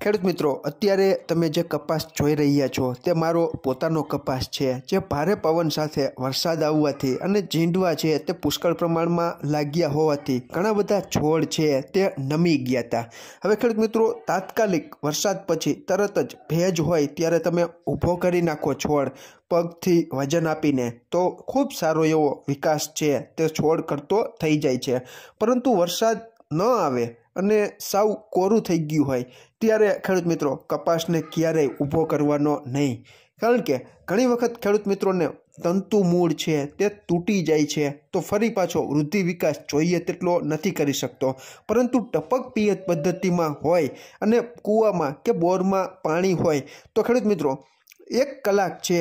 ખેડૂત મિત્રો અત્યારે તમે જે કપાસ જોઈ રહ્યા છો તે મારો પોતાનો કપાસ છે જે ભારે પવન સાથે વરસાદ આવવાથી અને ઝીંડવા છે તે પુષ્કળ પ્રમાણમાં લાગ્યા હોવાથી ઘણા બધા છોડ છે તે નમી ગયા હતા હવે ખેડૂત મિત્રો તાત્કાલિક વરસાદ પછી તરત જ ભેજ હોય ત્યારે તમે ઊભો કરી નાખો છોડ પગથી વજન આપીને તો ખૂબ સારો એવો વિકાસ છે તે છોડ કરતો થઈ જાય છે પરંતુ વરસાદ ન આવે અને સાવ કોરું થઈ ગયું હોય ત્યારે ખેડૂત મિત્રો કપાસને ક્યારેય ઊભો કરવાનો નહીં કારણ કે ઘણી વખત ખેડૂત મિત્રોને તંતુ મૂળ છે તે તૂટી જાય છે તો ફરી પાછો વૃદ્ધિ વિકાસ જોઈએ તેટલો નથી કરી શકતો પરંતુ ટપક પિયત પદ્ધતિમાં હોય અને કૂવામાં કે બોરમાં પાણી હોય તો ખેડૂત મિત્રો એક કલાક છે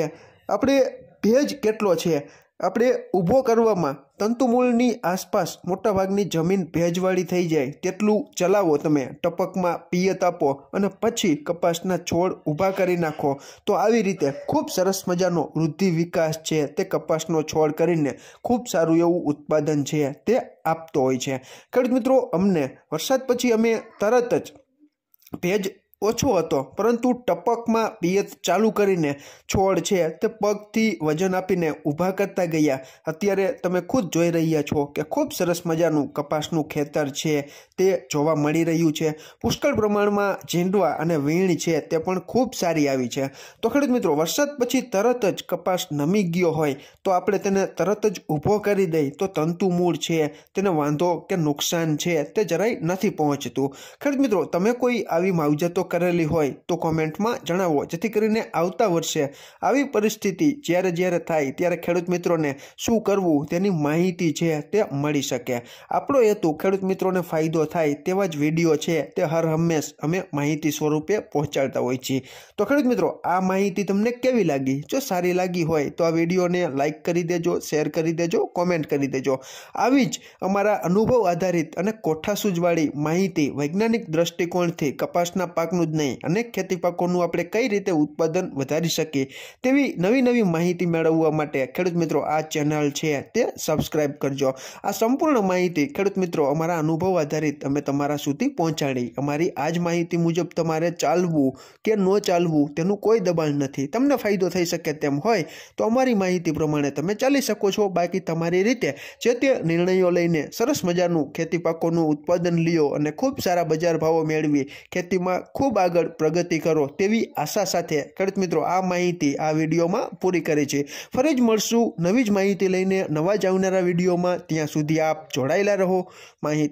આપણે ભેજ કેટલો છે આપણે ઊભો કરવામાં તંતુમૂળની આસપાસ મોટાભાગની જમીન ભેજવાળી થઈ જાય તેટલું ચલાવો તમે ટપકમાં પિયત આપો અને પછી કપાસના છોડ ઊભા કરી નાખો તો આવી રીતે ખૂબ સરસ મજાનો વૃદ્ધિ વિકાસ છે તે કપાસનો છોડ કરીને ખૂબ સારું એવું ઉત્પાદન છે તે આપતો હોય છે ખેડૂત મિત્રો અમને વરસાદ પછી અમે તરત જ ભેજ ઓછો હતો પરંતુ ટપકમાં પિયત ચાલુ કરીને છોડ છે તે પગથી વજન આપીને ઊભા કરતા ગયા અત્યારે તમે ખુદ જોઈ રહ્યા છો કે ખૂબ સરસ મજાનું કપાસનું ખેતર છે તે જોવા મળી રહ્યું છે પુષ્કળ પ્રમાણમાં ઝીંડવા અને વીણ છે તે પણ ખૂબ સારી આવી છે તો ખેડૂત મિત્રો વરસાદ પછી તરત જ કપાસ નમી ગયો હોય તો આપણે તેને તરત જ ઊભો કરી દઈ તો તંતુ મૂળ છે તેને વાંધો કે નુકસાન છે તે જરાય નથી પહોંચતું ખેડૂત મિત્રો તમે કોઈ આવી માવજતો કરેલી હોય તો કોમેન્ટમાં જણાવો જેથી કરીને આવતા વર્ષે આવી પરિસ્થિતિ જ્યારે જ્યારે થાય ત્યારે ખેડૂત મિત્રોને શું કરવું તેની માહિતી છે તે મળી શકે આપણો હેતુ ખેડૂત મિત્રોને ફાયદો થાય તેવા જ વિડીયો છે તે હર હંમેશ અમે માહિતી સ્વરૂપે પહોંચાડતા હોય છીએ તો ખેડૂત મિત્રો આ માહિતી તમને કેવી લાગી જો સારી લાગી હોય તો આ વિડીયોને લાઇક કરી દેજો શેર કરી દેજો કોમેન્ટ કરી દેજો આવી જ અમારા અનુભવ આધારિત અને કોઠાસૂજવાળી માહિતી વૈજ્ઞાનિક દ્રષ્ટિકોણથી કપાસના પાકમાં પાકનું જ નહીં અનેક ખેતી પાકોનું આપણે કઈ રીતે ઉત્પાદન વધારી શકીએ તેવી નવી નવી માહિતી મેળવવા માટે ખેડૂત મિત્રો આ ચેનલ છે તે સબસ્ક્રાઈબ કરજો આ સંપૂર્ણ માહિતી ખેડૂત મિત્રો અમારા અનુભવ આધારિત અમે તમારા સુધી પહોંચાડી અમારી આ જ માહિતી મુજબ તમારે ચાલવું કે ન ચાલવું તેનું કોઈ દબાણ નથી તમને ફાયદો થઈ શકે તેમ હોય તો અમારી માહિતી પ્રમાણે તમે ચાલી શકો છો બાકી તમારી રીતે જે તે નિર્ણયો લઈને સરસ મજાનું ખેતી પાકોનું ઉત્પાદન લ્યો અને ખૂબ સારા બજાર ભાવો મેળવી ખેતીમાં ખૂબ ખૂબ આગળ પ્રગતિ કરો તેવી આશા સાથે ખેડૂત મિત્રો આ માહિતી આ વિડીયોમાં પૂરી કરે છે ફરી જ મળશું નવી જ માહિતી લઈને નવા જ આવનારા વિડીયોમાં ત્યાં સુધી આપ જોડાયેલા રહો માહિતી